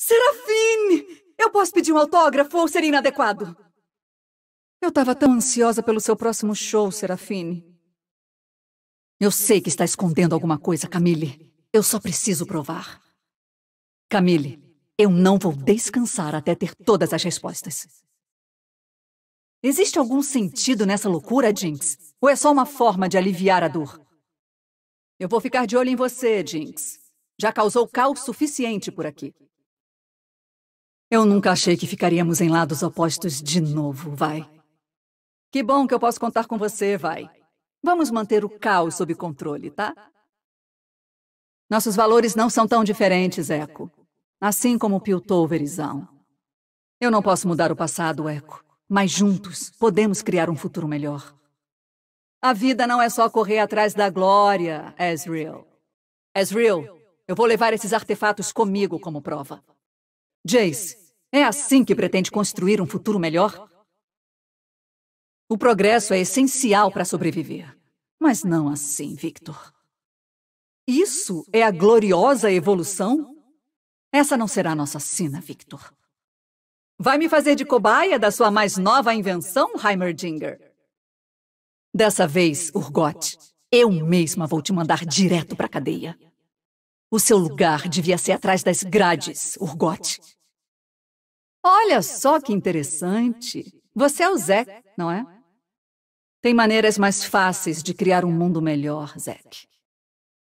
Serafine! Eu posso pedir um autógrafo ou seria inadequado? Eu estava tão ansiosa pelo seu próximo show, Serafine. Eu sei que está escondendo alguma coisa, Camille. Eu só preciso provar. Camille, eu não vou descansar até ter todas as respostas. Existe algum sentido nessa loucura, Jinx? Ou é só uma forma de aliviar a dor? Eu vou ficar de olho em você, Jinx. Já causou caos suficiente por aqui. Eu nunca achei que ficaríamos em lados opostos de novo, vai. Que bom que eu posso contar com você, vai. Vamos manter o caos sob controle, tá? Nossos valores não são tão diferentes, Echo. Assim como Piltover e Zão. Eu não posso mudar o passado, Echo. Mas juntos podemos criar um futuro melhor. A vida não é só correr atrás da glória, Ezreal. Ezreal, eu vou levar esses artefatos comigo como prova. Jace, é assim que pretende construir um futuro melhor? O progresso é essencial para sobreviver. Mas não assim, Victor. Isso é a gloriosa evolução? Essa não será nossa sina, Victor. Vai me fazer de cobaia da sua mais nova invenção, Heimerdinger? Dessa vez, Urgot, eu mesma vou te mandar direto para a cadeia. O seu lugar devia ser atrás das grades, Urgot. Olha só que interessante. Você é o Zé, não é? Tem maneiras mais fáceis de criar um mundo melhor, Zack.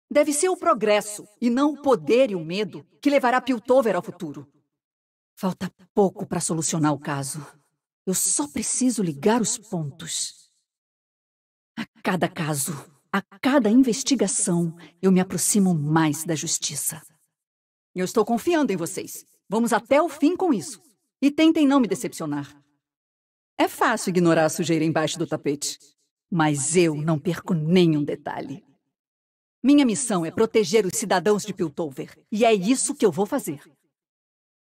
Deve ser o progresso, e não o poder e o medo, que levará Piltover ao futuro. Falta pouco para solucionar o caso. Eu só preciso ligar os pontos. A cada caso, a cada investigação, eu me aproximo mais da justiça. Eu estou confiando em vocês. Vamos até o fim com isso. E tentem não me decepcionar. É fácil ignorar a sujeira embaixo do tapete, mas eu não perco nenhum detalhe. Minha missão é proteger os cidadãos de Piltover, e é isso que eu vou fazer.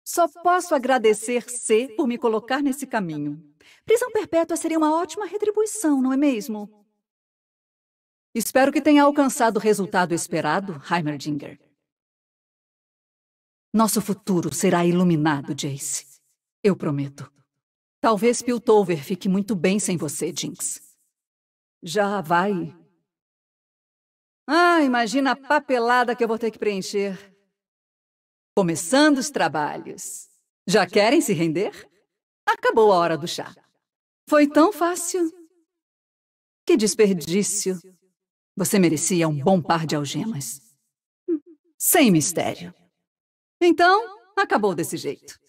Só posso agradecer C por me colocar nesse caminho. Prisão perpétua seria uma ótima retribuição, não é mesmo? Espero que tenha alcançado o resultado esperado, Heimerdinger. Nosso futuro será iluminado, Jace. Eu prometo. Talvez Piltover fique muito bem sem você, Jinx. Já vai? Ah, imagina a papelada que eu vou ter que preencher. Começando os trabalhos. Já querem se render? Acabou a hora do chá. Foi tão fácil. Que desperdício. Você merecia um bom par de algemas. Sem mistério. Então, acabou desse jeito.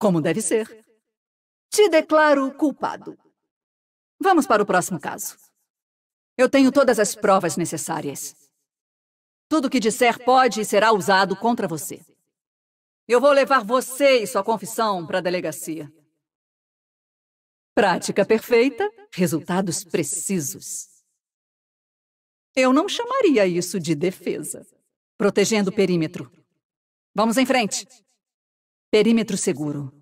Como deve ser. Te declaro culpado. Vamos para o próximo caso. Eu tenho todas as provas necessárias. Tudo o que disser pode e será usado contra você. Eu vou levar você e sua confissão para a delegacia. Prática perfeita, resultados precisos. Eu não chamaria isso de defesa. Protegendo o perímetro. Vamos em frente. Perímetro seguro.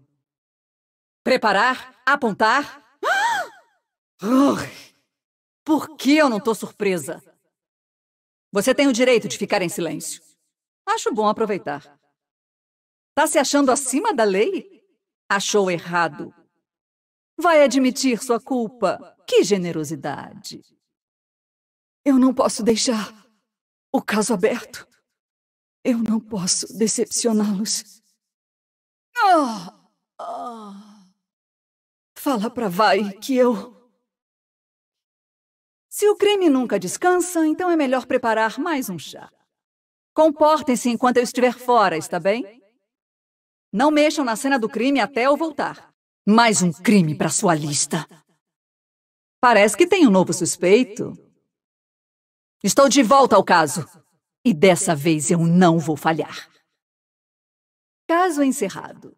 Preparar, apontar. Por que eu não tô surpresa? Você tem o direito de ficar em silêncio. Acho bom aproveitar. Tá se achando acima da lei? Achou errado. Vai admitir sua culpa. Que generosidade. Eu não posso deixar o caso aberto. Eu não posso decepcioná-los. Fala pra Vai que eu. Se o crime nunca descansa, então é melhor preparar mais um chá. Comportem-se enquanto eu estiver fora, está bem? Não mexam na cena do crime até eu voltar. Mais um crime para sua lista. Parece que tem um novo suspeito. Estou de volta ao caso. E dessa vez eu não vou falhar. Caso encerrado.